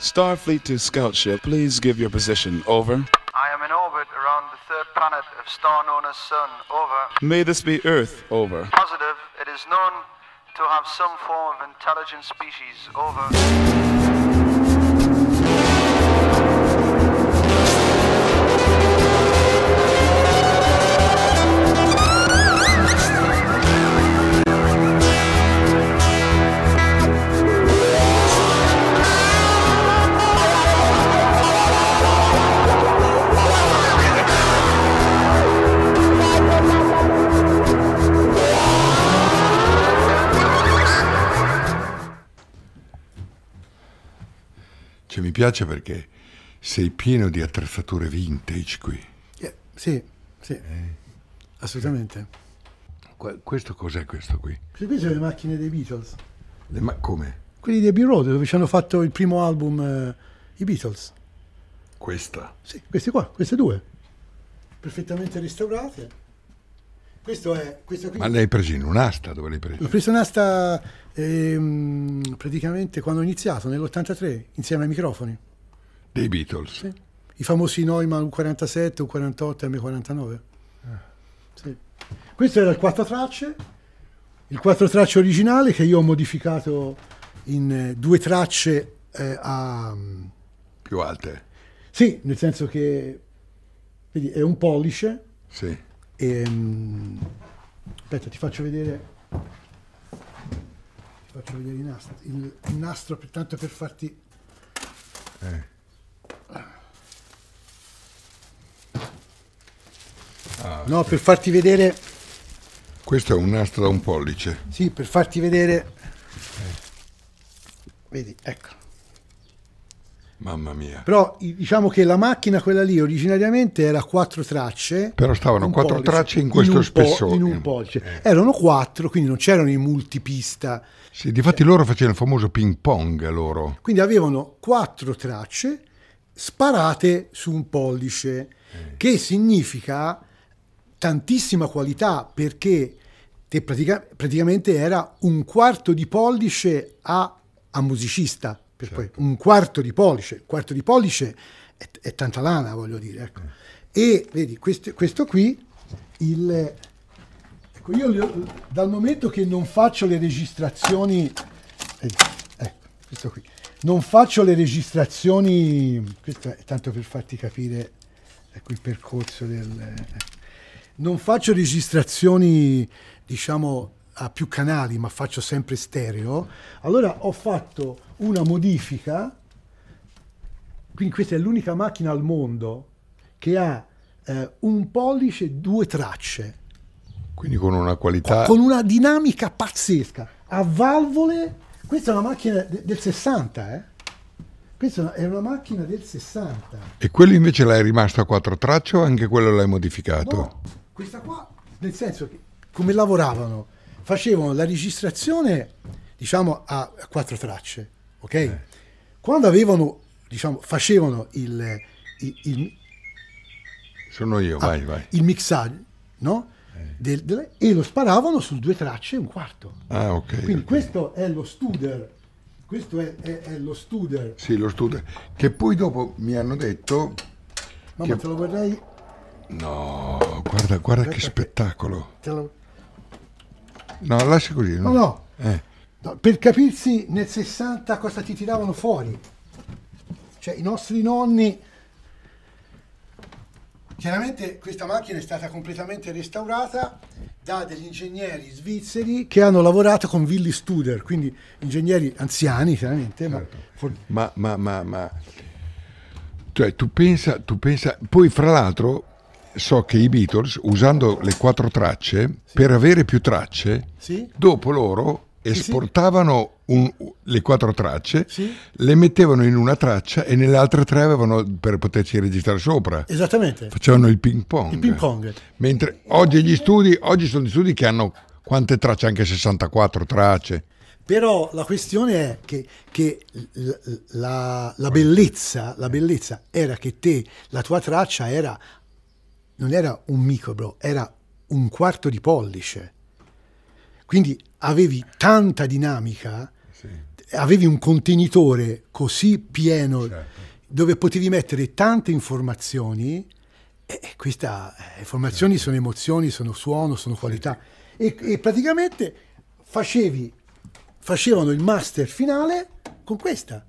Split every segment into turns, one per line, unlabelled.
Starfleet to scout ship, please give your position. Over.
I am in orbit around the third planet of star known as Sun. Over.
May this be Earth. Over.
Positive. It is known to have some form of intelligent species. Over.
piace perché sei pieno di attrezzature vintage qui.
Yeah, sì,
sì, eh? assolutamente. Qu questo cos'è questo qui?
Queste qui sono le macchine dei Beatles.
Ma come?
Quelli di Abbey Road dove ci hanno fatto il primo album eh, i Beatles.
Questa? Sì,
queste qua, queste due. Perfettamente restaurate. Questo è, questo qui. Ma l'hai
preso in un'asta? Dove l'hai preso? L'ho
preso in un'asta ehm, praticamente quando ho iniziato, nell'83, insieme ai microfoni.
Dei Beatles? Sì.
I famosi Neumann U47, U48 M49. Ah. Sì. Questo era il quattro tracce, il quattro tracce originale che io ho modificato in eh, due tracce eh, a...
Più alte?
Sì, nel senso che vedi, è un pollice. Sì e, ehm, aspetta, ti faccio vedere ti faccio vedere il nastro, il, il nastro tanto per farti eh. ah, no, per farti vedere
questo è un nastro da un pollice
sì, per farti vedere eh. vedi, ecco
Mamma mia.
Però diciamo che la macchina, quella lì, originariamente era quattro tracce.
Però stavano quattro pollice, tracce in questo in spessore. in un
pollice. Eh. Erano quattro, quindi non c'erano i
multipista. Sì, difatti eh. loro facevano il famoso ping pong loro. Quindi
avevano quattro tracce sparate su un pollice, eh. che significa tantissima qualità perché pratica praticamente era un quarto di pollice a, a musicista per certo. poi un quarto di pollice, un quarto di pollice è, è tanta lana, voglio dire. Ecco. Mm. E vedi, questo, questo qui, il, ecco, io le, dal momento che non faccio le registrazioni, ecco, questo qui, non faccio le registrazioni, questo è tanto per farti capire ecco, il percorso del... Eh, non faccio registrazioni, diciamo, ha più canali ma faccio sempre stereo, allora ho fatto una modifica, quindi questa è l'unica macchina al mondo che ha eh, un pollice, due tracce.
Quindi con una qualità... Con una
dinamica pazzesca, a valvole, questa è una macchina de del 60, eh? Questa è una macchina del 60.
E quello invece l'hai rimasta a quattro tracce o anche quello l'hai modificato? No, questa qua,
nel senso che come lavoravano? facevano la registrazione, diciamo, a, quattro tracce, ok? Eh. Quando avevano, diciamo, facevano il... il, il
Sono io, ah, vai, vai.
Il mixaggio, no? Eh. Del, del, e lo sparavano su due tracce e un quarto.
Ah, ok Quindi okay.
questo è lo Studer. Questo è, è, è, lo Studer.
Sì, lo Studer. Che poi dopo mi hanno detto... Mamma, che... te lo vorrei... No, guarda, guarda Aspetta che spettacolo. Te lo... No, lascia così. No, no. no. Eh.
no per capirsi, nel 60 cosa ti tiravano fuori? Cioè, i nostri nonni... Chiaramente questa macchina è stata completamente restaurata da degli ingegneri svizzeri che hanno lavorato con Willy Studer, quindi ingegneri anziani chiaramente. Certo.
Ma, ma, ma, ma, cioè, tu pensa, tu pensa, poi fra l'altro so che i Beatles, usando le quattro tracce, sì. per avere più tracce, sì. dopo loro esportavano un, le quattro tracce, sì. le mettevano in una traccia e nelle altre tre avevano per poterci registrare sopra. Esattamente. Facevano il ping pong. Il ping pong. Mentre oggi gli studi, oggi sono gli studi che hanno quante tracce? Anche 64 tracce.
Però la questione è che, che la, la, bellezza, la bellezza era che te, la tua traccia era non era un microbro, era un quarto di pollice. Quindi avevi tanta dinamica, sì. avevi un contenitore così pieno certo. dove potevi mettere tante informazioni. E questa, eh, informazioni certo. sono emozioni, sono suono, sono qualità. E, e praticamente facevi, facevano il master finale con questa.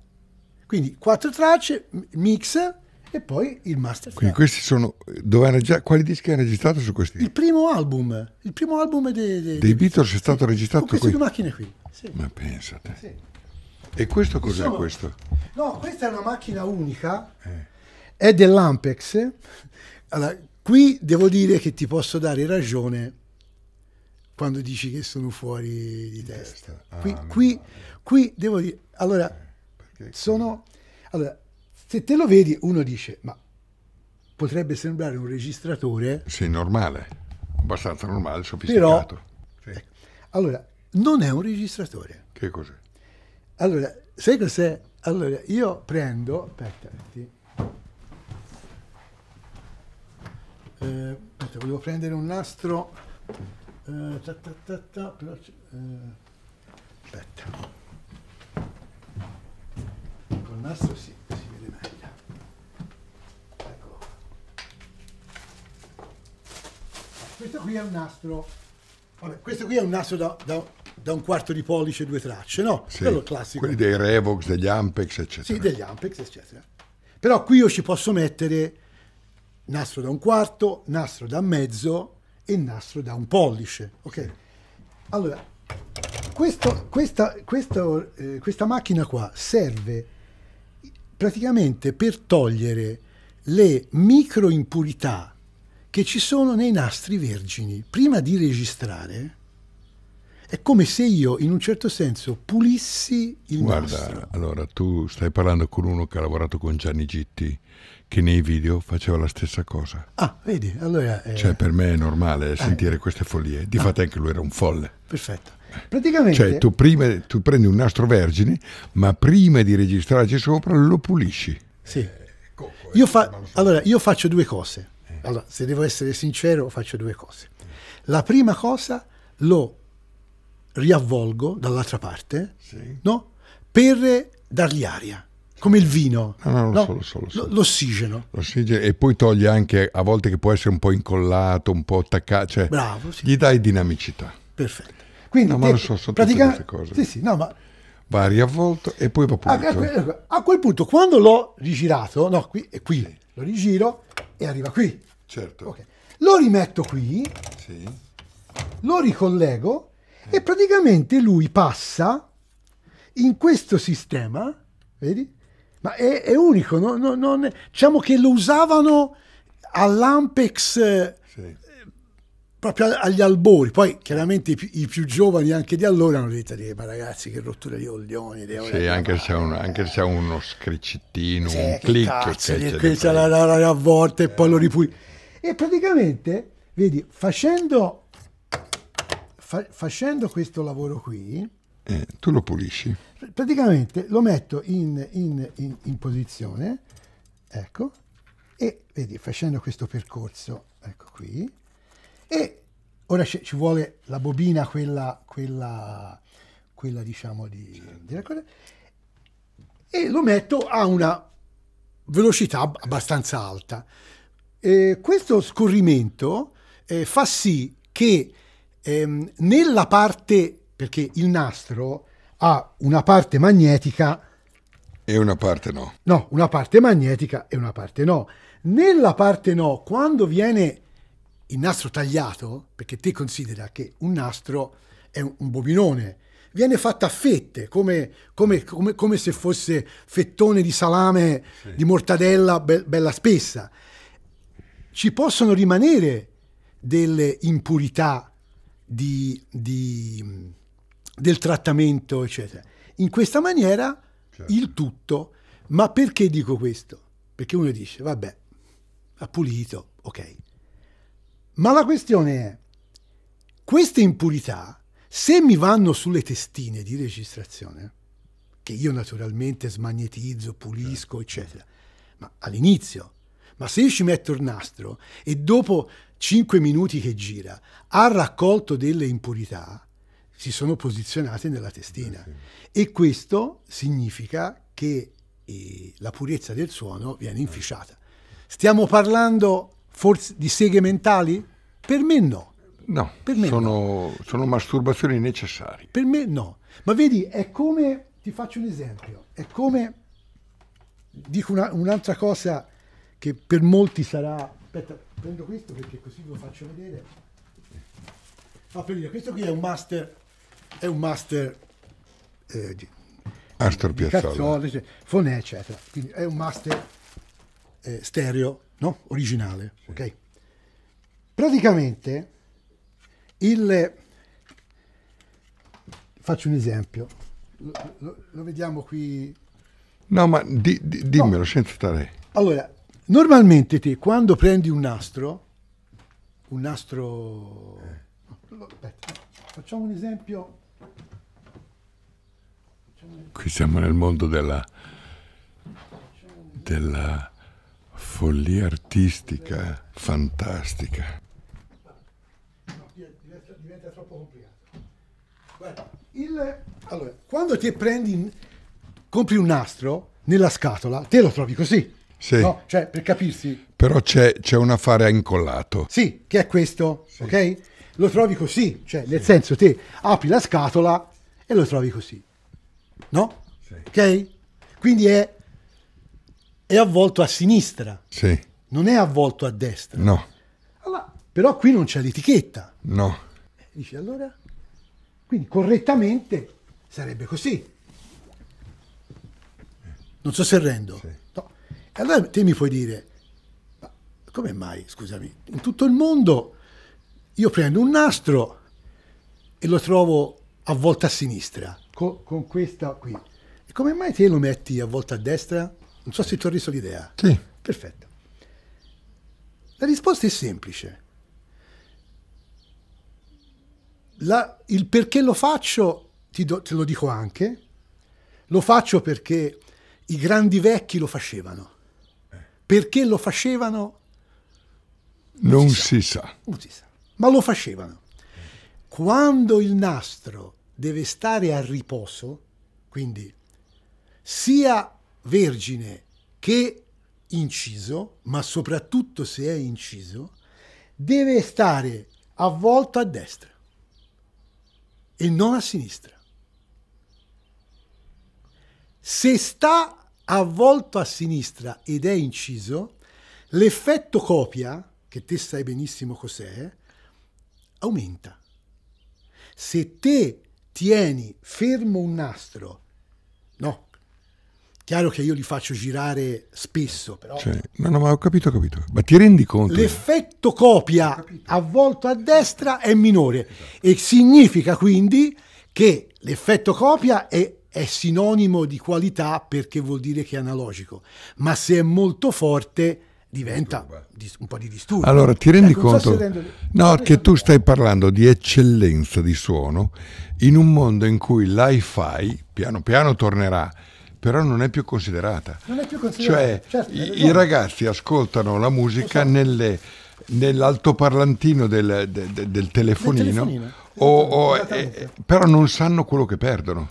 Quindi quattro tracce, mix, e poi il Master Quindi
questi sono dove era già, quali dischi hai registrato su questi? Il primo album,
il primo album dei, dei, dei
Beatles è stato sì, registrato con queste due macchine qui. Sì. Ma pensate. Sì. E questo cos'è sono... questo?
No, questa è una macchina unica. Eh. È dell'Ampex. Allora, qui devo dire che ti posso dare ragione quando dici che sono fuori di, testa. testa. Ah, qui, qui, qui, devo dire, allora, eh, sono, allora, se te lo vedi, uno dice, ma potrebbe sembrare un registratore.
Sì, normale, abbastanza normale, sofisticato.
Però, ecco. sì. Allora, non è un registratore. Che cos'è? Allora, sai cos'è? Allora, io prendo, aspetta, ti, eh, aspetta, volevo prendere un nastro, eh, ta, ta, ta, ta però, eh, aspetta, col nastro sì. questo qui è un nastro Vabbè, questo qui è un nastro da, da, da, un quarto di pollice due tracce,
no? Sì, quello classico. Quelli dei Revox, degli Ampex, eccetera. Sì,
degli Ampex, eccetera. Però qui io ci posso mettere nastro da un quarto, nastro da mezzo e nastro da un pollice, ok? Allora, questo, questa, questo, eh, questa macchina qua serve praticamente per togliere le micro impurità che ci sono nei nastri vergini. Prima di registrare, è come se io, in un certo senso, pulissi il Guarda, nastro.
allora, tu stai parlando con uno che ha lavorato con Gianni Gitti, che nei video faceva la stessa cosa.
Ah, vedi, allora... Eh...
Cioè, per me è normale eh. sentire queste follie. Di ah. fatto anche lui era un folle. Perfetto.
Praticamente... Cioè, tu,
prima, tu prendi un nastro vergine, ma prima di registrarci sopra lo pulisci.
Sì. Eh, io eh, fa... Allora, io faccio due cose. Allora, se devo essere sincero, faccio due cose. La prima cosa lo riavvolgo dall'altra parte, sì. no? Per dargli aria, come il vino,
no, no, no? Solo, solo, solo.
l'ossigeno.
L'ossigeno e poi toglie anche, a volte che può essere un po' incollato, un po' attaccato, cioè Bravo, sì. gli dai dinamicità. Perfetto. Quindi, no, ma lo so, sono praticamente, tutte queste cose. Sì, sì, no, ma... Va riavvolto e poi va ah, pulito.
A, quel punto, quando l'ho rigirato, no, qui, è qui, lo rigiro e arriva qui. Certo. Okay. Lo rimetto qui, sì. lo ricollego eh. e praticamente lui passa in questo sistema, vedi? Ma è, è unico, no? No, non diciamo che lo usavano all'Ampex sì. proprio agli albori. Poi chiaramente i, i, più giovani anche di allora hanno detto, ma ragazzi che rottura di coglioni.
Sì, anche se, un, anche se, ha uno scriccettino, sì, un click. Cazzo, che c'è, c'è
la, la, la, la volta e poi lo ripuli. E praticamente, vedi, facendo, fa, facendo questo lavoro qui...
Eh, tu lo pulisci.
Praticamente lo metto in, in, in, in posizione, ecco, e vedi, facendo questo percorso, ecco qui, e ora ci vuole la bobina, quella, quella, quella diciamo di, di raccolta, e lo metto a una velocità abbastanza alta. Eh, questo scorrimento eh, fa sì che ehm, nella parte, perché il nastro ha una parte magnetica
e una parte no.
No, una parte magnetica e una parte no. Nella parte no, quando viene il nastro tagliato, perché te considera che un nastro è un, un bobinone, viene fatta a fette, come, come, come, come se fosse fettone di salame, sì. di mortadella be bella spessa ci possono rimanere delle impurità di, di, del trattamento, eccetera. In questa maniera certo. il tutto. Ma perché dico questo? Perché uno dice, vabbè, ha pulito, ok. Ma la questione è, queste impurità, se mi vanno sulle testine di registrazione, che io naturalmente smagnetizzo, pulisco, certo. eccetera, ma all'inizio ma se io ci metto il nastro e dopo 5 minuti che gira ha raccolto delle impurità, si sono posizionate nella testina. Eh, sì. E questo significa che eh, la purezza del suono viene eh. inficiata. Stiamo parlando forse di seghe mentali?
Per me no. No, me sono, no. sono masturbazioni necessarie.
Per me no. Ma vedi, è come, ti faccio un esempio, è come, dico una, un'altra cosa che per molti sarà... Aspetta, prendo questo perché così ve lo faccio vedere. No, ah, per dire, questo qui è un master, è un master eh, di,
Astor Piazzolla,
Cazzole, Fonè, eccetera. Quindi è un master eh, stereo, no? Originale, sì. ok? Praticamente il... Faccio un esempio. Lo, lo, lo vediamo qui... No, ma di, di, dimmelo no. senza stare... Allora, Normalmente te quando prendi un nastro, un nastro... Eh. Aspetta, facciamo un esempio.
Qui siamo nel mondo della, della follia artistica fantastica. Diventa, diventa
troppo complicato. allora, quando ti prendi, compri un nastro nella scatola, te lo trovi così sì. No? Cioè, per capirsi.
Però c'è, un affare a incollato.
Sì, che è questo, sì. ok? Lo trovi così, cioè, nel senso te apri la scatola e lo trovi così, no? Ok? Quindi è, è, avvolto a sinistra. Sì. Non è avvolto a destra. No. Allora, però qui non c'è l'etichetta.
No. Dici
allora? Quindi correttamente sarebbe così. Non so se rendo. Sì. E allora te mi puoi dire, ma come mai, scusami, in tutto il mondo io prendo un nastro e lo trovo a volta a sinistra, con, con questa qui. E come mai te lo metti a volta a destra? Non so se ti ho reso l'idea. Sì. Perfetto. La risposta è semplice. La, il perché lo faccio, ti do, te lo dico anche, lo faccio perché i grandi vecchi lo facevano. Perché lo facevano?
Non, non si, si sa.
sa. Non si sa. Ma lo facevano. Quando il nastro deve stare a riposo, quindi sia vergine che inciso, ma soprattutto se è inciso, deve stare avvolto a destra e non a sinistra. Se sta avvolto a sinistra ed è inciso, l'effetto copia, che te sai benissimo cos'è, aumenta. Se te tieni fermo un nastro, no, chiaro che io li faccio girare spesso, però... Cioè,
no, no, ma ho capito, ho capito. Ma ti rendi conto?
L'effetto copia avvolto a destra è minore esatto. e significa quindi che l'effetto copia è è sinonimo di qualità perché vuol dire che è analogico, ma se è molto forte diventa un po' di disturbo. Allora, ti rendi eh, conto so rendo... no, che tu
stai parlando di eccellenza di suono in un mondo in cui l'hi-fi piano piano tornerà, però non è più considerata. Non è più considerata. Cioè, certo, i, i, ragazzi ascoltano la musica so. Esatto. nell'altoparlantino del, de, de, del, telefonino, del telefonino. O, o, esatto, eh, però non sanno quello che perdono.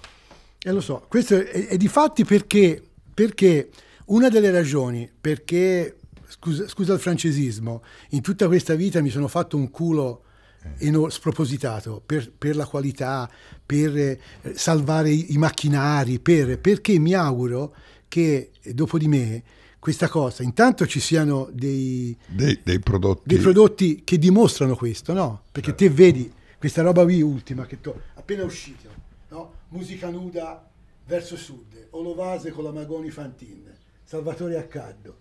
E eh, lo so, questo è, è di fatti perché, perché una delle ragioni perché, scusa, scusa, il francesismo, in tutta questa vita mi sono fatto un culo eh. spropositato per, per la qualità, per eh, salvare i, i macchinari, per, perché mi auguro che dopo di me questa cosa, intanto ci siano dei,
dei, dei, prodotti. dei prodotti.
che dimostrano questo, no? Perché certo. te vedi questa roba qui ultima che tu appena uscita Musica nuda verso sud, Olovase con la Magoni Fantin, Salvatore Accaddo,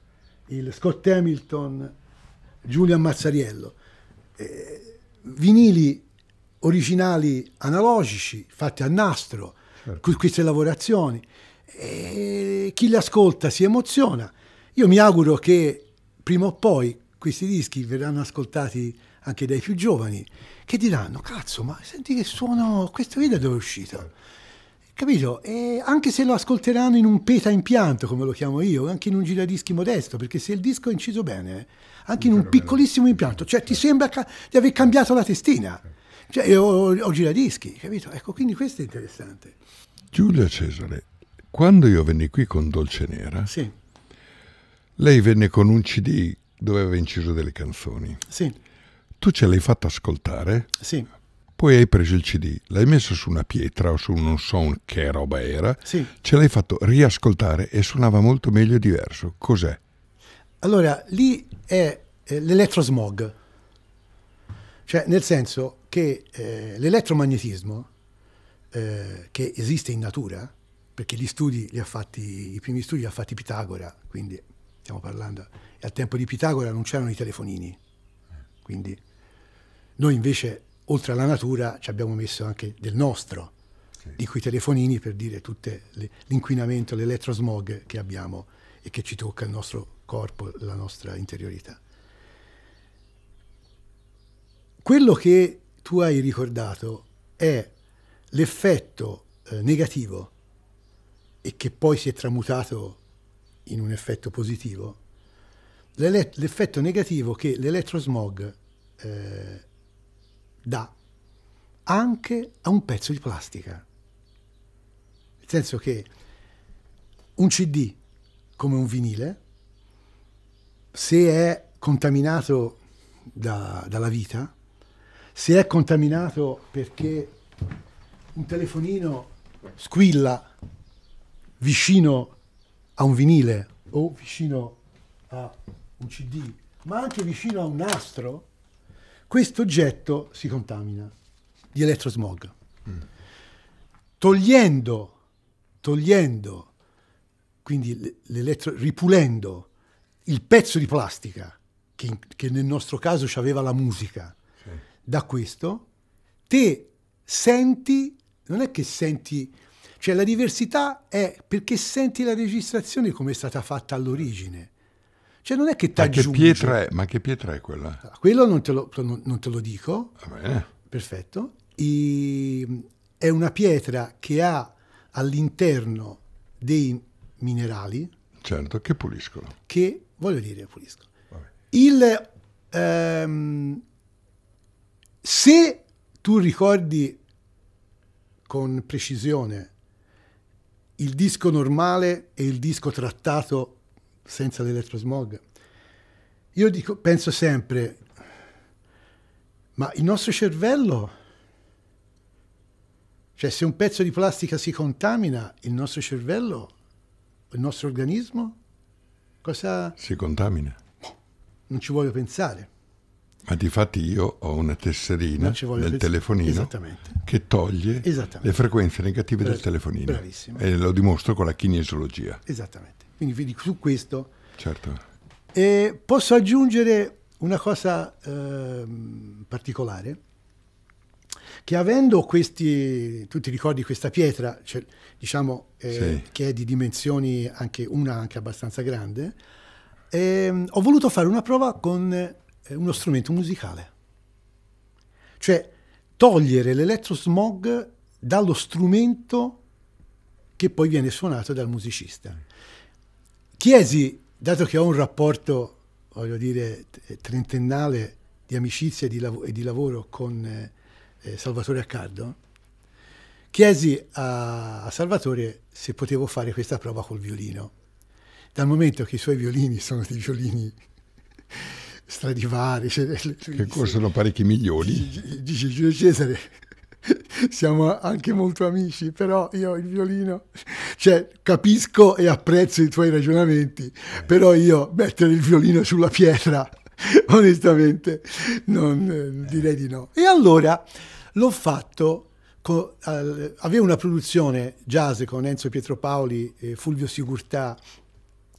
il Scott Hamilton, Giulia Mazzariello. Eh, vinili originali analogici, fatti a nastro, certo. queste lavorazioni. E chi li ascolta si emoziona. Io mi auguro che prima o poi questi dischi verranno ascoltati anche dai più giovani che diranno, cazzo, ma senti che suono, questa qui da dove è uscito? Capito? E anche se lo ascolteranno in un peta impianto, come lo chiamo io, anche in un giradischi modesto, perché se il disco è inciso bene, anche in un piccolissimo impianto, cioè ti sembra ca- di aver cambiato la testina, cioè, o, o giradischi, capito? Ecco, quindi questo è
interessante. Giulia Cesare, quando io venni qui con Dolce Nera, sì. lei venne con un CD dove aveva inciso delle canzoni. Sì tu ce l'hai fatta ascoltare? Sì. Poi hai preso il CD, l'hai messo su una pietra o su non so che roba era, sì. ce l'hai fatto riascoltare e suonava molto meglio e diverso. Cos'è?
Allora, lì è l'elettrosmog, cioè nel senso che eh, l'elettromagnetismo eh, che esiste in natura, perché gli studi li ha fatti, i primi studi li ha fatti Pitagora, quindi stiamo parlando, e al tempo di Pitagora non c'erano i telefonini, quindi noi invece, oltre alla natura, ci abbiamo messo anche del nostro, sì. di quei telefonini per dire tutto l'inquinamento, l'elettrosmog che abbiamo e che ci tocca il nostro corpo, la nostra interiorità. Quello che tu hai ricordato è l'effetto eh, negativo e che poi si è tramutato in un effetto positivo, l'effetto negativo che l'elettrosmog eh, da anche a un pezzo di plastica. Nel senso che un CD come un vinile, se è contaminato da, dalla vita, se è contaminato perché un telefonino squilla vicino a un vinile o vicino a un CD, ma anche vicino a un nastro, questo oggetto si contamina di elettrosmog. Mm. Togliendo, togliendo, quindi ripulendo il pezzo di plastica che, che nel nostro caso ci aveva la musica sì. da questo, te senti, non è che senti, cioè la diversità è perché senti la registrazione come è stata fatta all'origine
cioè non è che ti aggiunge... Ma che pietra è quella?
Quello non te lo, non, non te lo dico. Va bene. Perfetto. E, è una pietra che ha all'interno dei minerali...
Certo, che puliscono.
Che, voglio dire, puliscono. Il, ehm, se tu ricordi con precisione il disco normale e il disco trattato senza l'elettrosmog. Io dico, penso sempre, ma il nostro cervello, cioè se un pezzo di plastica si contamina, il nostro cervello, il nostro organismo, cosa...
Si contamina.
Non ci voglio pensare.
Ma di fatti io ho una tesserina del telefonino che toglie le frequenze negative Brav del telefonino. Bravissimo. E lo dimostro con la kinesiologia.
Esattamente. Quindi vedi su questo. Certo. E posso aggiungere una cosa eh, particolare, che avendo questi, tu ti ricordi questa pietra, cioè, diciamo, eh, sì. che è di dimensioni anche una anche abbastanza grande, eh, ho voluto fare una prova con eh, uno strumento musicale. Cioè, togliere l'elettrosmog dallo strumento che poi viene suonato dal musicista. Chiesi, dato che ho un rapporto, voglio dire, trentennale di amicizia e di, lav e di lavoro con eh, Salvatore Accardo, chiesi a, a Salvatore se potevo fare questa prova col violino. Dal momento che i suoi violini sono dei violini Stradivari, cioè, che
costano parecchi milioni.
Dice Giulio Cesare, siamo anche molto amici, però io il violino, cioè capisco e apprezzo i tuoi ragionamenti, però io mettere il violino sulla pietra, onestamente, non, eh, direi di no. E allora l'ho fatto, con, eh, avevo una produzione jazz con Enzo Pietropaoli, eh, Fulvio Sigurtà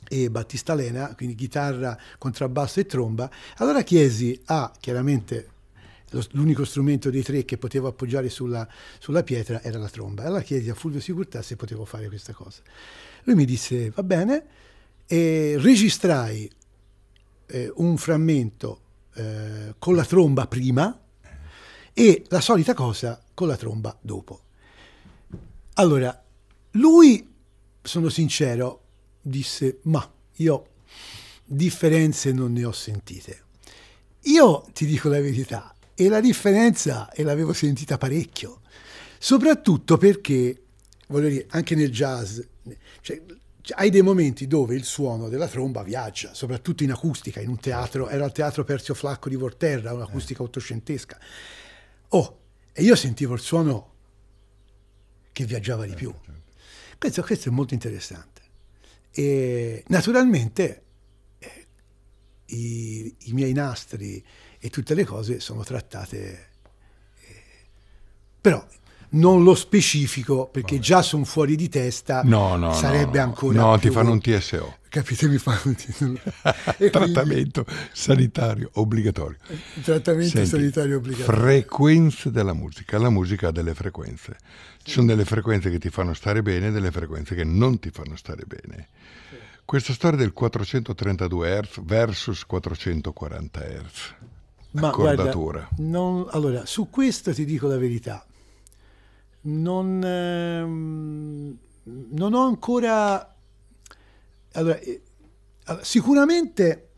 e Battista Lena, quindi chitarra, contrabbasso e tromba. Allora chiesi a, chiaramente, l'unico strumento dei tre che potevo appoggiare sulla, sulla pietra era la tromba. Allora chiesi a Fulvio Sicurtà se potevo fare questa cosa. Lui mi disse va bene e registrai eh, un frammento eh, con la tromba prima e la solita cosa con la tromba dopo. Allora, lui, sono sincero, disse ma io differenze non ne ho sentite. Io ti dico la verità, e la differenza, e l'avevo sentita parecchio, soprattutto perché, voglio dire, anche nel jazz, cioè, cioè, hai dei momenti dove il suono della tromba viaggia, soprattutto in acustica, in un teatro, era il teatro Persio Flacco di Volterra, un'acustica eh. ottocentesca. Oh, e io sentivo il suono che viaggiava di eh, più. Certo. Questo, questo è molto interessante. E naturalmente eh, i, i miei nastri, e tutte le cose sono trattate. Eh, però non lo specifico perché già sono fuori di testa, no, no, sarebbe no, ancora... No, più... ti fanno un TSO. Capite, mi fanno
un TSO. trattamento quindi... sanitario obbligatorio. Trattamento Senti, sanitario obbligatorio. Frequenze della musica. La musica ha delle frequenze. Ci sono delle frequenze che ti fanno stare bene e delle frequenze che non ti fanno stare bene. Questa storia del 432 Hz versus 440 Hz ma guarda,
non, allora, su questo ti dico la verità. Non, ehm, non ho ancora... Allora, eh, sicuramente,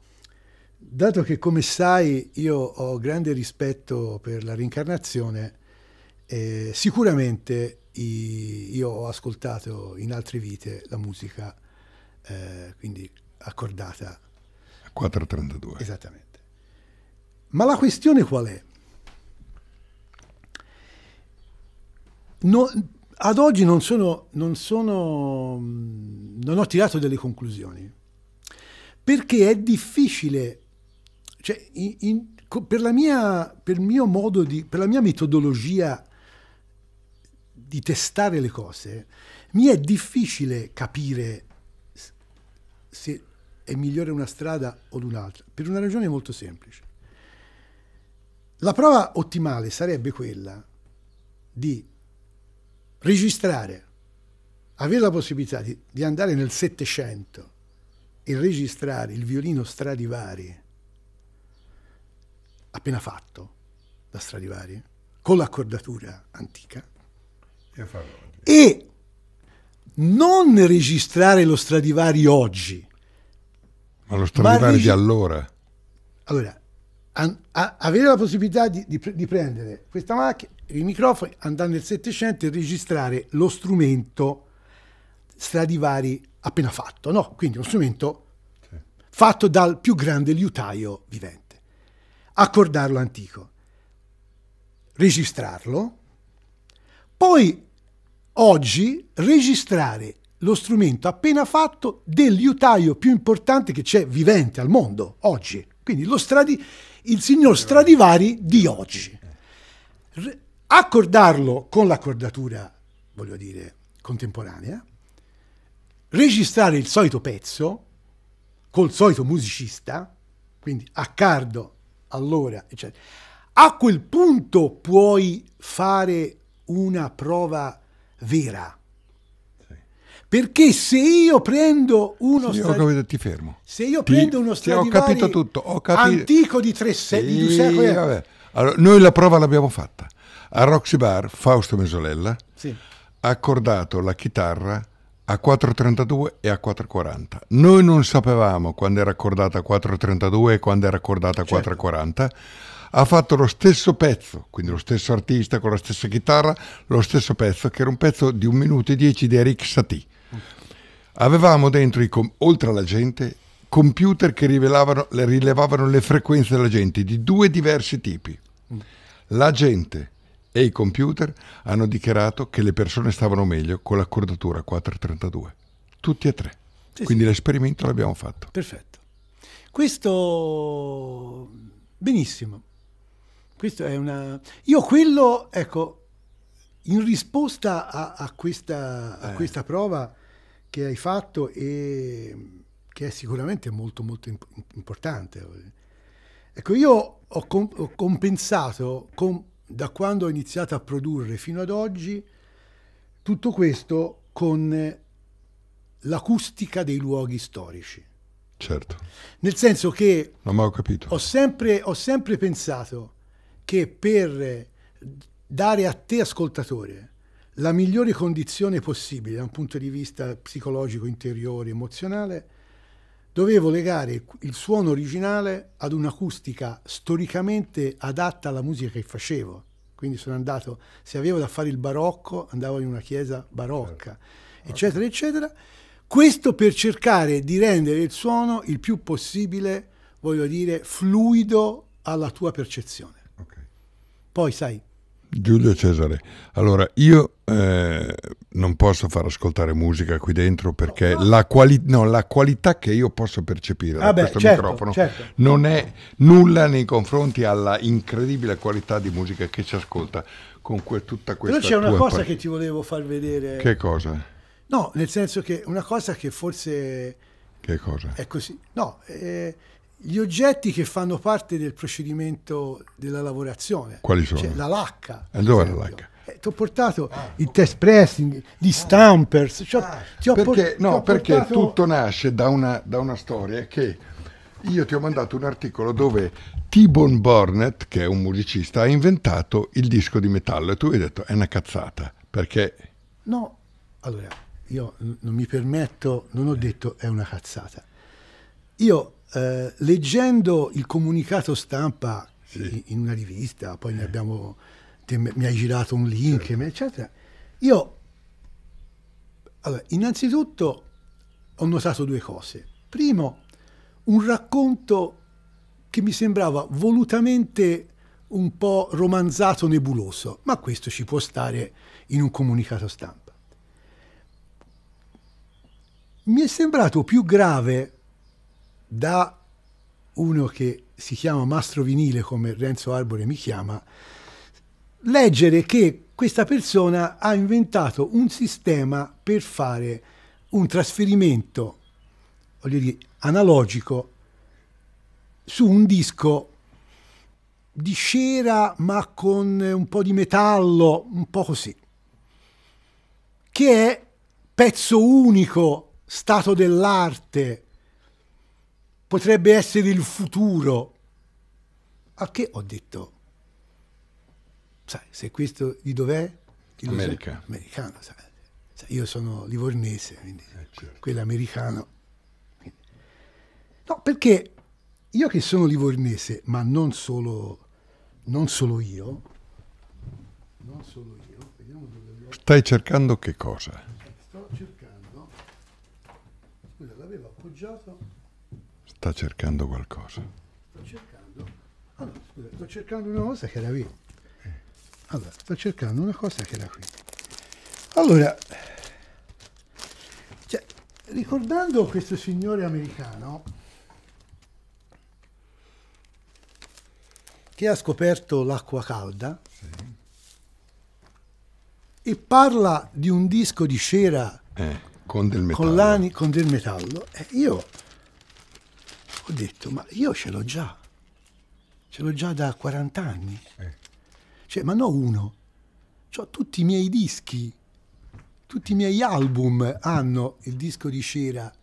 dato che come sai io ho grande rispetto per la reincarnazione, eh, sicuramente i, io ho ascoltato in altre vite la musica, eh, quindi accordata.
4.32. Esattamente. Ma
la questione qual è? No, ad oggi non sono, non sono, mm, non ho tirato delle conclusioni, perché è difficile, cioè in, in, per, la mia, per, di, per la mia metodologia di testare le cose, mi è difficile capire se è migliore una strada o un'altra, per una ragione molto semplice. La prova ottimale sarebbe quella di registrare, avere la possibilità di, di andare nel Settecento e registrare il violino Stradivari appena fatto da Stradivari con l'accordatura antica e non registrare lo Stradivari oggi
ma lo Stradivari ma regi- di allora
allora a, a, avere la possibilità di, di, di prendere questa macchina, il microfono, andare nel 700 e registrare lo strumento Stradivari appena fatto, no? Quindi uno strumento okay. fatto dal più grande liutaio vivente. Accordarlo antico, registrarlo, poi oggi registrare lo strumento appena fatto del liutaio più importante che c'è vivente al mondo oggi, quindi lo stradi, il signor Stradivari di oggi. Accordarlo con l'accordatura, voglio dire, contemporanea, registrare il solito pezzo col solito musicista, quindi Accardo, allora, eccetera. A quel punto puoi fare una prova vera perché se io prendo uno sì, capito, ti fermo. Se io ti, prendo uno Stradivari tutto, antico di tre secoli, sì, di secoli.
Allora, noi la prova l'abbiamo fatta. A Roxy Bar Fausto Mesolella sì. ha accordato la chitarra a 4.32 e a 4.40. Noi non sapevamo quando era accordata a 4.32 e quando era accordata a certo. 4.40. Ha fatto lo stesso pezzo, quindi lo stesso artista con la stessa chitarra, lo stesso pezzo, che era un pezzo di 1 minuto e 10 di Eric Satie Avevamo dentro, com- oltre alla gente, computer che le rilevavano le frequenze della gente di due diversi tipi. La gente e i computer hanno dichiarato che le persone stavano meglio con l'accordatura 432. Tutti e tre. Sì, Quindi sì. l'esperimento l'abbiamo fatto.
Perfetto. Questo benissimo. Questo è una. Io quello, ecco, in risposta a, a, questa, a eh. questa prova che hai fatto e che è sicuramente molto molto importante. Ecco, io ho, com ho compensato com da quando ho iniziato a produrre fino ad oggi tutto questo con l'acustica dei luoghi storici. Certo. Nel senso che...
Non ho capito.
Ho sempre, ho sempre pensato che per dare a te ascoltatore la migliore condizione possibile da un punto di vista psicologico, interiore, emozionale, dovevo legare il suono originale ad un'acustica storicamente adatta alla musica che facevo. Quindi sono andato, se avevo da fare il barocco, andavo in una chiesa barocca, certo. eccetera, eccetera. Questo per cercare di rendere il suono il più possibile, voglio dire, fluido alla tua percezione. Okay. Poi sai,
Giulio Cesare, allora io eh, non posso far ascoltare musica qui dentro perché no. la, quali no, la, qualità che io posso percepire ah da beh, questo certo, microfono certo. non è nulla nei confronti alla incredibile qualità di musica che ci ascolta con que tutta questa Però c'è una cosa che
ti volevo far vedere. Che cosa? No, nel senso che una cosa che forse... Che cosa? È così. No, eh, gli oggetti che fanno parte del procedimento della lavorazione.
Quali sono? Cioè, la lacca. E eh, dove la lacca? Eh, ti ho
portato ah, il test pressing di Stampers. Cioè, ah, perché, no, perché portato... tutto
nasce da una, da una storia che io ti ho mandato un articolo dove T-Bone Burnett, che è un musicista, ha inventato il disco di metallo e tu hai detto è una cazzata, perché...
No, allora, io non mi permetto, non ho detto è una cazzata. Io eh, leggendo il comunicato stampa sì. in una rivista, poi eh. abbiamo, te, mi hai girato un link, certo. eccetera, io allora, innanzitutto ho notato due cose. Primo, un racconto che mi sembrava volutamente un po' romanzato, nebuloso, ma questo ci può stare in un comunicato stampa. Mi è sembrato più grave da uno che si chiama mastro vinile come Renzo Arbore mi chiama, leggere che questa persona ha inventato un sistema per fare un trasferimento, dire, analogico su un disco di cera ma con un po' di metallo, un po' così, che è pezzo unico, stato dell'arte, potrebbe essere il futuro. A che ho detto? Sai, se questo di dov'è? America. Americano, sai. sai. Io sono livornese, quindi eh, certo. quello americano. No, perché io che sono livornese, ma non solo, non solo io,
non solo io, vediamo dove... Stai cercando che cosa? Sta cercando qualcosa.
Sto cercando, allora, scusate, sto cercando una cosa che era qui. Allora, sto cercando una cosa che era qui. Allora, cioè, ricordando questo signore americano che ha scoperto l'acqua calda sì. e parla di un disco di cera
eh, con del
metallo, con, con del metallo eh, io ho detto, ma io ce l'ho già, ce l'ho già da 40 anni. Eh. Cioè, ma no uno, ho tutti i miei dischi, tutti i miei album hanno il disco di cera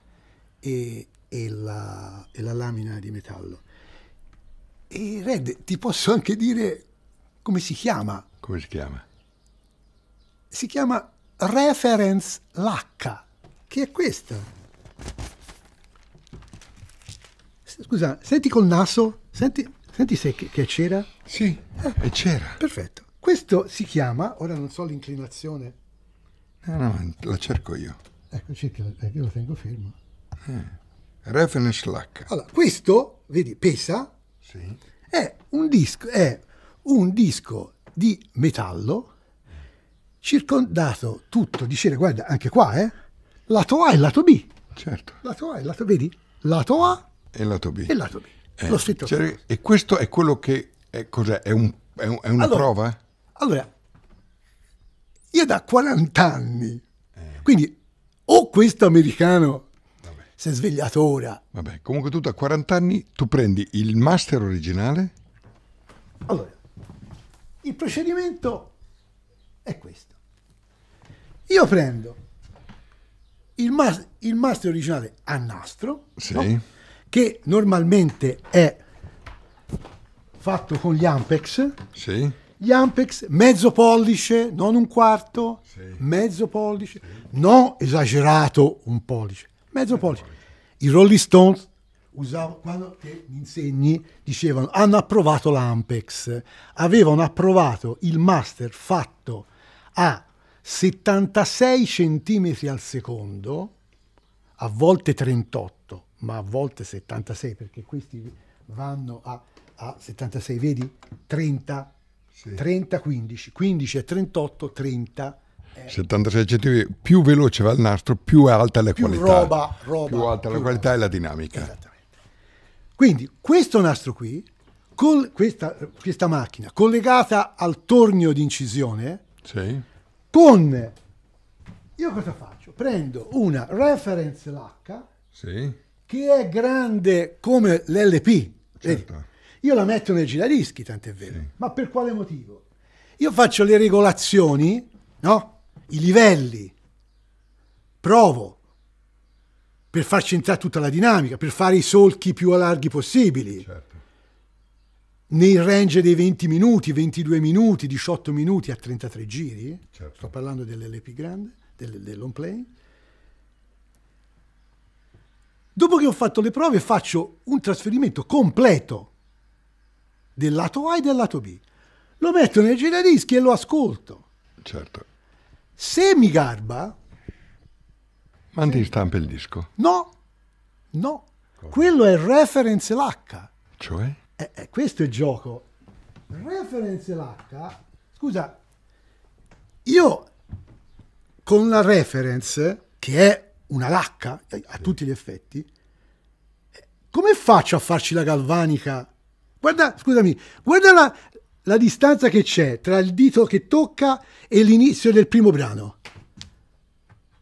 e, e, la, e la lamina di metallo. E Red, ti posso anche dire come si chiama.
Come si chiama?
Si chiama Reference Lacca, che è questa. scusa, senti col naso, senti, senti se che, che c'era? Sì, eh,
c'era. Perfetto.
Questo si chiama, ora non so l'inclinazione.
No, no, la cerco io.
Ecco, cerca, eh, io lo tengo fermo. Eh.
Lack. Allora, questo, vedi, pesa. Sì. È
un disco, è un disco di metallo circondato tutto di cera, guarda, anche qua, eh? Lato A e lato B. Certo. Lato A e lato B, vedi? Lato A
e il lato B. E il lato B. Eh, lo scritto. Cioè, e questo è quello che... È, eh, cos'è? È, un, è, un, è una allora, prova? Eh? Allora, io da 40 anni, eh. quindi o questo americano Vabbè. si è svegliato ora. Vabbè, comunque tu da 40 anni tu prendi il master originale? Allora,
il procedimento è questo. Io prendo il, mas- il master originale a nastro. Sì. No? che normalmente è fatto con gli Ampex. Sì. Gli Ampex, mezzo pollice, non un quarto, sì. mezzo pollice, sì. non esagerato un pollice, mezzo pollice. I Rolling Stones usavano, quando te mi insegni, dicevano hanno approvato l'Ampex, avevano approvato il master fatto a 76 cm al secondo, a volte 38, ma a volte 76 perché questi vanno a, a 76, vedi? 30, sì. 30, 15, 15 e 38, 30.
76 centimetri, più veloce va il nastro, più alta è la più qualità. Roba, roba, più alta più la qualità roba. e la dinamica. Esattamente.
Quindi questo nastro qui, con questa, questa macchina collegata al tornio di incisione, sì. con... Io cosa faccio? Prendo una reference LH, sì che è grande come l'LP. Certo. Io la metto nel giradischi, tant'è vero. Sì. Ma per quale motivo? Io faccio le regolazioni, no? I livelli, provo per farci entrare tutta la dinamica, per fare i solchi più larghi possibili. Certo. Nei range dei 20 minuti, 22 minuti, 18 minuti a 33 giri, certo. sto parlando dell'LP grande, del, dell'on play, Dopo che ho fatto le prove faccio un trasferimento completo del lato A e del lato B. Lo metto nel giradischi e lo ascolto. Certo. Se mi garba...
Mandi in stampa il disco.
No, no. Cosa? Quello è reference l'H. Cioè? Eh, eh, questo è il gioco. Reference l'H. Scusa, io con la reference, che è una lacca eh, a tutti gli effetti, come faccio a farci la galvanica? Guarda, scusami, guarda la, la distanza che c'è tra il dito che tocca e l'inizio del primo brano.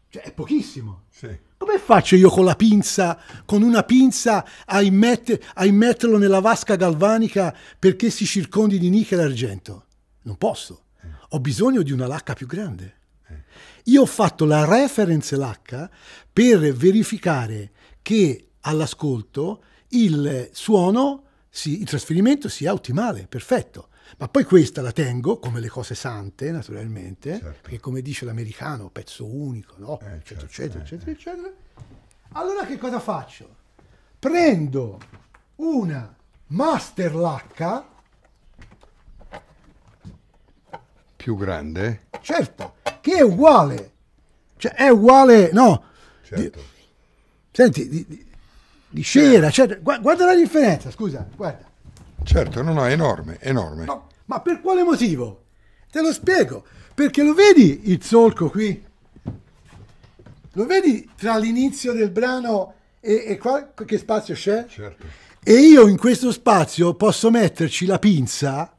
Cioè, è pochissimo. Sì. Come faccio io con la pinza, con una pinza, a, immet a immetterlo nella vasca galvanica perché si circondi di nickel e argento? Non posso. Eh. Ho bisogno di una lacca più grande. Io ho fatto la reference LH per verificare che all'ascolto il suono, sì, il trasferimento sia ottimale, perfetto. Ma poi questa la tengo come le cose sante, naturalmente, certo. perché come dice l'americano, pezzo unico, no? eh, eccetera, certo, eccetera, eh, eccetera, eh. eccetera. Allora che cosa faccio? Prendo una master LH
più grande?
Certo, che è uguale. Cioè, è uguale, no? Certo. Di, senti, di, di, di cera, certo. cioè, guarda la differenza, scusa, guarda.
Certo, no, no, è enorme, enorme. No,
ma per quale motivo? Te lo spiego, perché lo vedi il solco qui? Lo vedi tra l'inizio del brano e, e qua che spazio c'è? Certo. E io in questo spazio posso metterci la pinza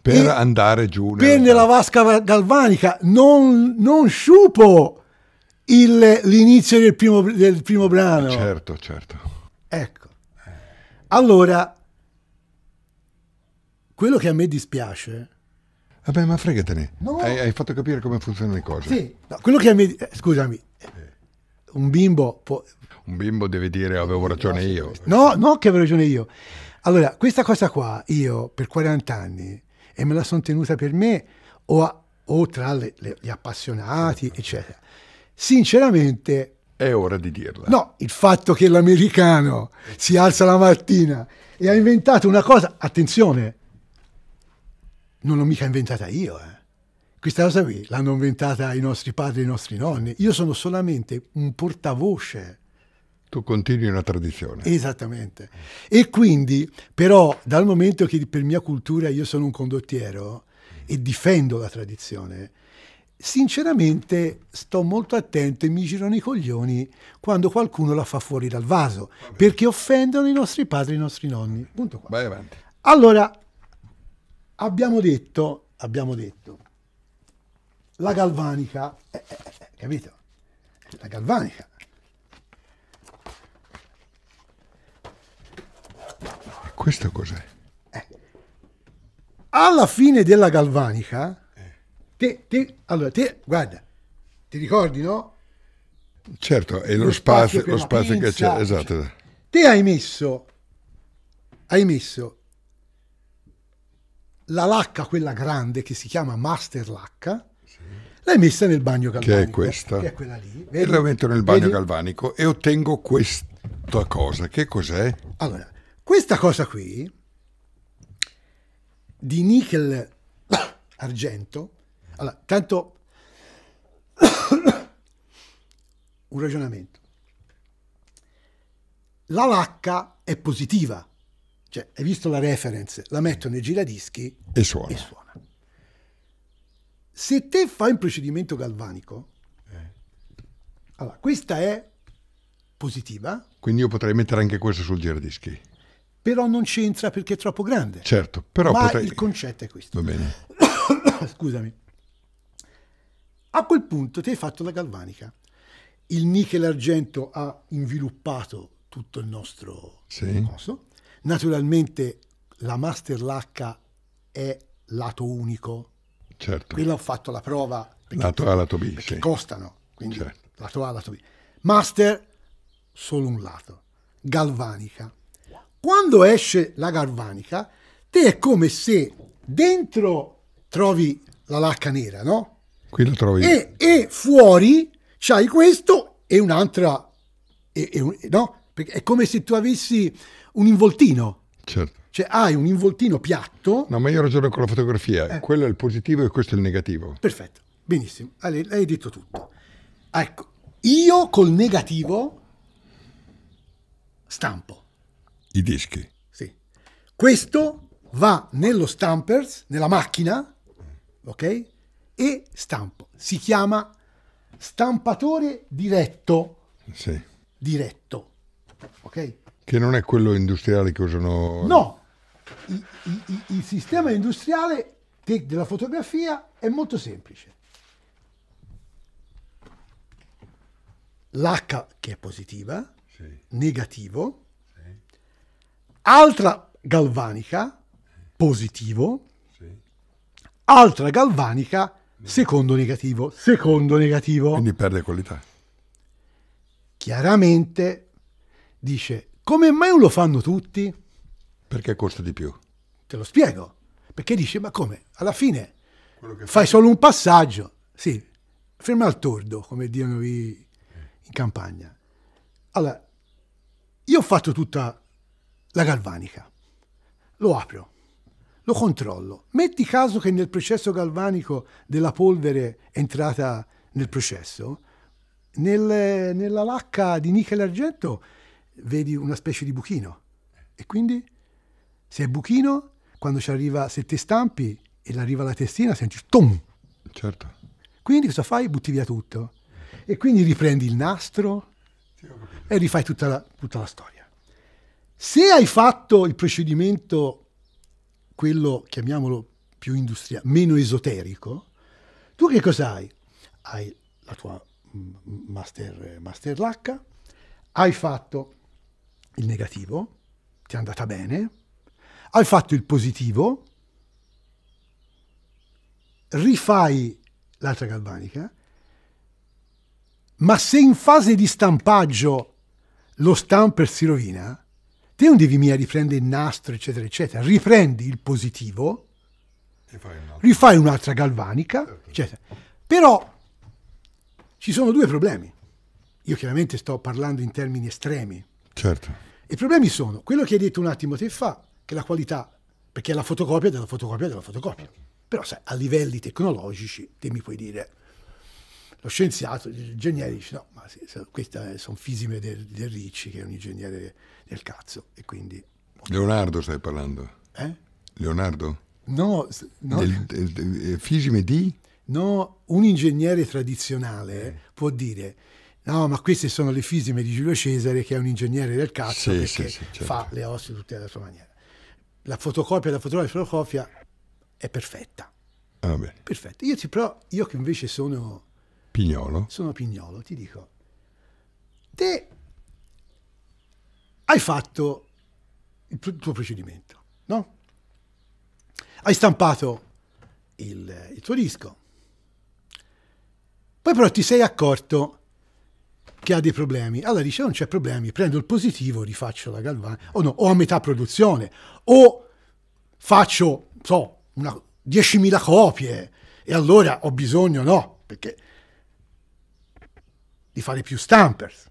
per e andare giù. Prende
la vasca galvanica, non, non sciupo il, l'inizio del primo, del primo brano. Certo, certo. Ecco. Allora, quello che a me dispiace...
Vabbè, ma fregatene. No. Hai, hai, fatto capire come funzionano le cose. Sì,
no, quello che a me... Eh, scusami, un bimbo può...
Un bimbo deve dire avevo ragione io.
No, no che avevo ragione io. Allora, questa cosa qua, io per 40 anni e me la sono tenuta per me o, a, o tra le, le, gli appassionati, eccetera. Sinceramente...
È ora di dirla. No,
il fatto che l'americano si alza la mattina e ha inventato una cosa, attenzione, non l'ho mica inventata io. Eh. Questa cosa qui l'hanno inventata i nostri padri e i nostri nonni. Io sono solamente un portavoce
tu continui una tradizione.
Esattamente. E quindi, però, dal momento che per mia cultura io sono un condottiero e difendo la tradizione, sinceramente sto molto attento e mi girano i coglioni quando qualcuno la fa fuori dal vaso, perché offendono i nostri padri e i nostri nonni. Punto qua. Vai avanti. Allora, abbiamo detto, abbiamo detto, la galvanica, eh, eh, eh, eh capito? La galvanica
Questo cos'è? Eh.
Alla fine della galvanica, eh. te, te, allora, te, guarda, ti ricordi, no?
Certo, è lo, lo spazio, spazio, lo spazio che c'è, esatto. Cioè,
te hai messo, hai messo la lacca, quella grande, che si chiama Master Lacca, l'hai messa nel bagno galvanico. Che è questa. Che è quella lì. Vedi? E la metto nel bagno Vedi?
galvanico e ottengo questa cosa. Che cos'è?
Allora, questa cosa qui di nickel argento, allora, tanto un ragionamento. La lacca è positiva, cioè hai visto la reference, la metto nei giradischi
e suona. E suona.
Se te fai un procedimento galvanico, eh. allora questa è positiva.
Quindi io potrei mettere anche questo sul giradischi
però non c'entra perché è troppo grande.
Certo, però Ma potrei... il
concetto è questo. Va bene. Scusami. A quel punto ti hai fatto la galvanica. Il nickel argento ha inviluppato tutto il nostro sì. Naturalmente la Master Lh è lato unico. Certo. Quella ho fatto la prova.
Perché, lato A, lato B. Perché sì. costano. Quindi certo.
lato A, lato B. Master, solo un lato. Galvanica, quando esce la galvanica, te è come se dentro trovi la lacca nera, no?
Qui la trovi. E,
e fuori c'hai questo e un'altra, e, e no? Perché è come se tu avessi un involtino. Certo. Cioè hai un involtino piatto.
No, ma io ragiono con la fotografia. Eh. Quello è il positivo e questo è il negativo.
Perfetto, benissimo. Allora, hai detto tutto. Ecco, io col negativo stampo i dischi. Sì. Questo va nello stampers, nella macchina, ok? E stampo. Si chiama stampatore diretto. Sì. Diretto. Ok?
Che non è quello industriale che usano...
No, I, i, il sistema industriale della fotografia è molto semplice. L'H che è positiva, sì. negativo, altra galvanica, positivo, altra galvanica, secondo negativo, secondo
negativo. Quindi perde qualità.
Chiaramente dice, come mai non lo fanno tutti?
Perché costa di più.
Te lo spiego. Perché dice, ma come? Alla fine fai, fai solo un passaggio. Sì, ferma al tordo, come dicono in campagna. Allora, io ho fatto tutta la galvanica. Lo apro, lo controllo. Metti caso che nel processo galvanico della polvere entrata nel processo, nel, nella lacca di nichel argento vedi una specie di buchino. E quindi se è buchino, quando ci arriva, se ti stampi e arriva la testina, senti tom. Certo. Quindi cosa fai? Butti via tutto. E quindi riprendi il nastro e rifai tutta la, tutta la storia. Se hai fatto il procedimento, quello chiamiamolo più industriale, meno esoterico, tu che cosa hai? Hai la tua mm, master, master H, hai fatto il negativo, ti è andata bene, hai fatto il positivo, rifai l'altra galvanica, ma se in fase di stampaggio lo stamper si rovina, te non devi mia riprendere il nastro, eccetera, eccetera. Riprendi il positivo, fai rifai un'altra galvanica, certo. eccetera. Però ci sono due problemi. Io chiaramente sto parlando in termini estremi. Certo. I problemi sono quello che hai detto un attimo te fa, che la qualità, perché è la fotocopia della fotocopia della fotocopia. Però sai, a livelli tecnologici te mi puoi dire lo scienziato, gli ingegneri dice no, ma sì, queste eh, sono fisime del, del, Ricci che è un ingegnere del cazzo e quindi...
Boh. Leonardo stai parlando? Eh? Leonardo?
No, no. Del,
del, eh, fisime di?
No, un ingegnere tradizionale eh. può dire no, ma queste sono le fisime di Giulio Cesare che è un ingegnere del cazzo sì, sì, sì certo. fa le ossa tutte alla sua maniera. La fotocopia, la fotocopia, la fotocopia è perfetta. Ah, Perfetto. Io, ti, però, io che invece sono Pignolo. Sono Pignolo, ti dico. Te hai fatto il tuo procedimento, no? Hai stampato il, il tuo disco. Poi però ti sei accorto che ha dei problemi. Allora dice non c'è problemi, prendo il positivo, rifaccio la galvana, o no, o a metà produzione, o faccio, so, una, 10.000 copie e allora ho bisogno, no, perché di fare più stampers.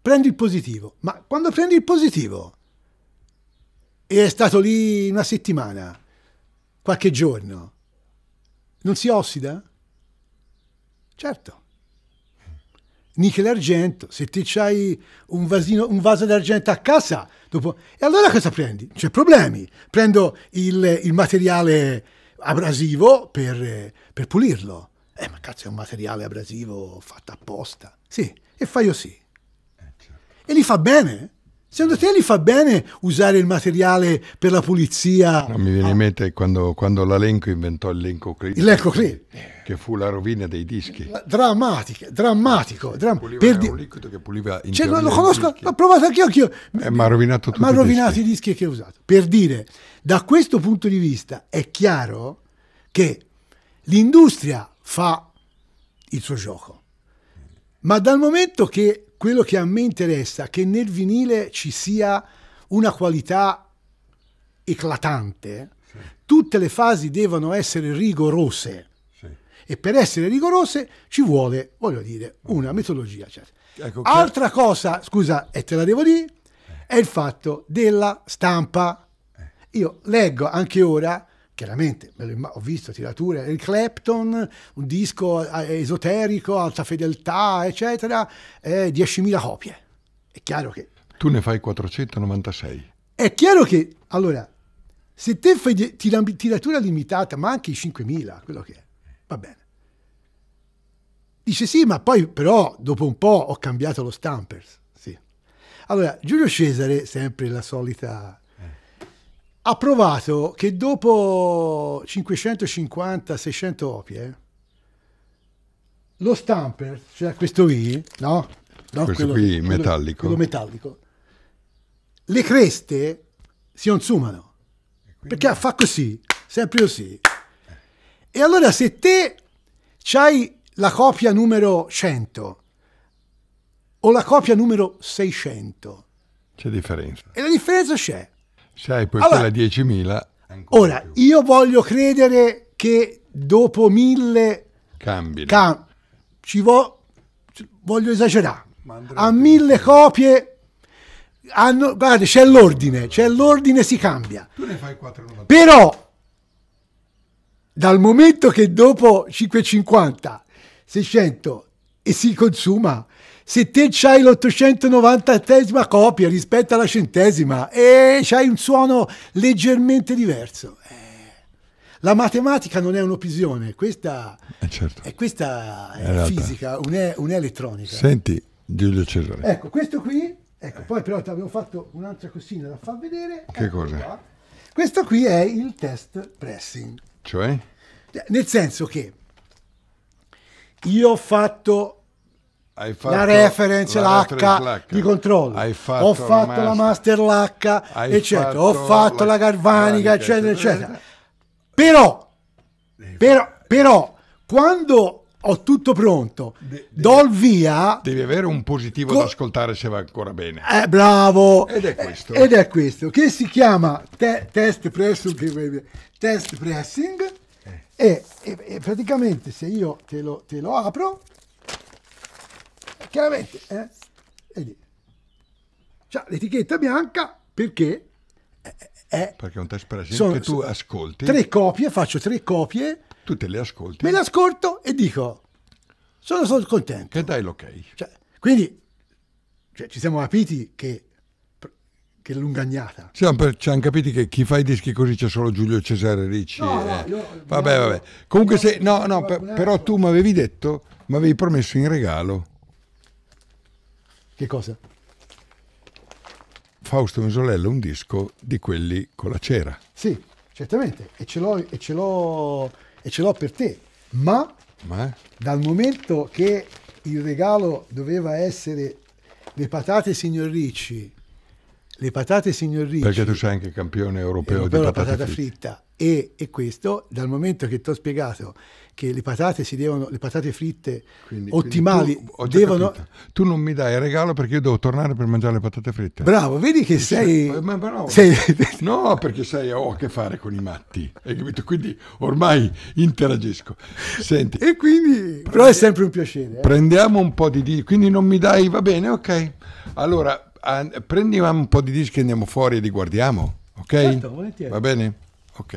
Prendo il positivo, ma quando prendi il positivo e è stato lì una settimana, qualche giorno, non si ossida? Certo. Nichel argento, se ti c'hai un, vasino, un vaso d'argento a casa, dopo... e allora cosa prendi? C'è problemi. Prendo il, il materiale abrasivo per, per pulirlo eh, ma cazzo, è un materiale abrasivo fatto apposta. Sì, e fai sì. Eh, certo. E li fa bene? Secondo te li fa bene usare il materiale per la pulizia? Non mi
viene in ah. mente quando, quando l'elenco inventò il Lenco Clean. Il Lenco Clean. Che fu la rovina dei dischi. Drammatica, drammatico. Dramm- per di- un liquido che puliva in cioè, lo conosco,
l'ho provato anch'io. anch'io.
Eh, ma ha rovinato tutti Ma ha rovinato
i dischi. i dischi che ho usato. Per dire, da questo punto di vista è chiaro che l'industria fa il suo gioco. Ma dal momento che quello che a me interessa è che nel vinile ci sia una qualità eclatante, sì. tutte le fasi devono essere rigorose. Sì. E per essere rigorose ci vuole, voglio dire, una metodologia. Certo. Ecco che... Altra cosa, scusa, e te la devo dire, è il fatto della stampa. Eh. Io leggo anche ora chiaramente ho visto tirature Eric Clapton, un disco eh, esoterico, alta fedeltà, eccetera, eh, 10.000 copie. È chiaro che...
Tu ne fai 496.
È chiaro che, allora, se te fai tiratura limitata, ma anche i 5.000, quello che è, va bene. Dice sì, ma poi però dopo un po' ho cambiato lo stampers. Sì. Allora, Giulio Cesare, sempre la solita ha provato che dopo 550-600 opie lo stamper, cioè questo qui, no? no questo quello, qui quello, metallico. Quello metallico. Le creste si consumano. Perché fa così, sempre così. E allora se te c'hai la copia numero 100 o la copia numero 600...
C'è differenza.
E la differenza c'è.
Sai, poi allora, quella 10.000...
Ora, più. io voglio credere che dopo 1.000... Cambino. Cam ci vo voglio esagerare. A 1.000 copie... Hanno, guardate, c'è l'ordine, c'è l'ordine, si cambia. Tu ne fai 4,90. Però, dal momento che dopo 5,50, 600 e si consuma, se te c'hai l'897 copia rispetto alla centesima e eh, c'hai un suono leggermente diverso. Eh, la matematica non è un'opinione, questa, eh certo. è, questa è fisica, un'elettronica.
Senti, Giulio Cesare.
Ecco, questo qui, ecco, poi però ti avevo fatto un'altra cosina da far vedere.
Che ecco cosa? Qua.
Questo qui è il test pressing. Cioè? Nel senso che io ho fatto
Fatto, la reference la l'H, di controllo fatto ho fatto la
master, H, eccetera fatto ho fatto la, galvanica, eccetera eccetera però, però, però quando ho tutto pronto, de, do il via.
Devi avere un positivo co- da ascoltare se va ancora bene.
Eh, bravo! Ed è questo. Ed è questo, che si chiama te, test, pressing, test pressing. Eh. E, e, e, praticamente se io te lo, te lo apro, chiaramente eh, vedi, c'ha l'etichetta bianca perché
è, eh, eh, eh. perché è un test per sono, che tu ascolti tre
copie faccio tre copie
tu te le ascolti
me le ascolto e dico sono, sono contento che dai l'ok cioè, quindi cioè, ci siamo capiti che che lungagnata.
Ci hanno, ci hanno capito che chi fa i dischi così c'è solo Giulio Cesare Ricci. No, eh. no, no, vabbè, vabbè. Comunque se... No, no, per, però tu mi avevi detto, mi avevi promesso in regalo che cosa? Fausto Mesolello un disco di quelli con la cera.
Sì, certamente, e ce l'ho, e ce l'ho, e ce l'ho per te, ma, ma dal momento che il regalo doveva essere le patate signor Ricci,
le patate signor Ricci... Perché tu sei anche campione europeo, europeo di patata, patata fritta.
fritta e, e, questo, dal momento che ti ho spiegato che le patate, si devono, le patate fritte quindi, ottimali quindi tu, devono... Capito.
Tu non mi dai il regalo perché io devo tornare per mangiare le patate fritte. Bravo, vedi che sei... sei... Ma, ma no, sei... no, perché sai, ho a che fare con i matti, hai capito? Quindi ormai interagisco. Senti, e quindi... Prendi... Però è sempre un piacere. Eh? Prendiamo un po' di... Di... Quindi non mi dai... Va bene, ok. Allora, Prendiamo un po' di dischi e andiamo fuori e li guardiamo. Ok? Certo, Va bene? Ok.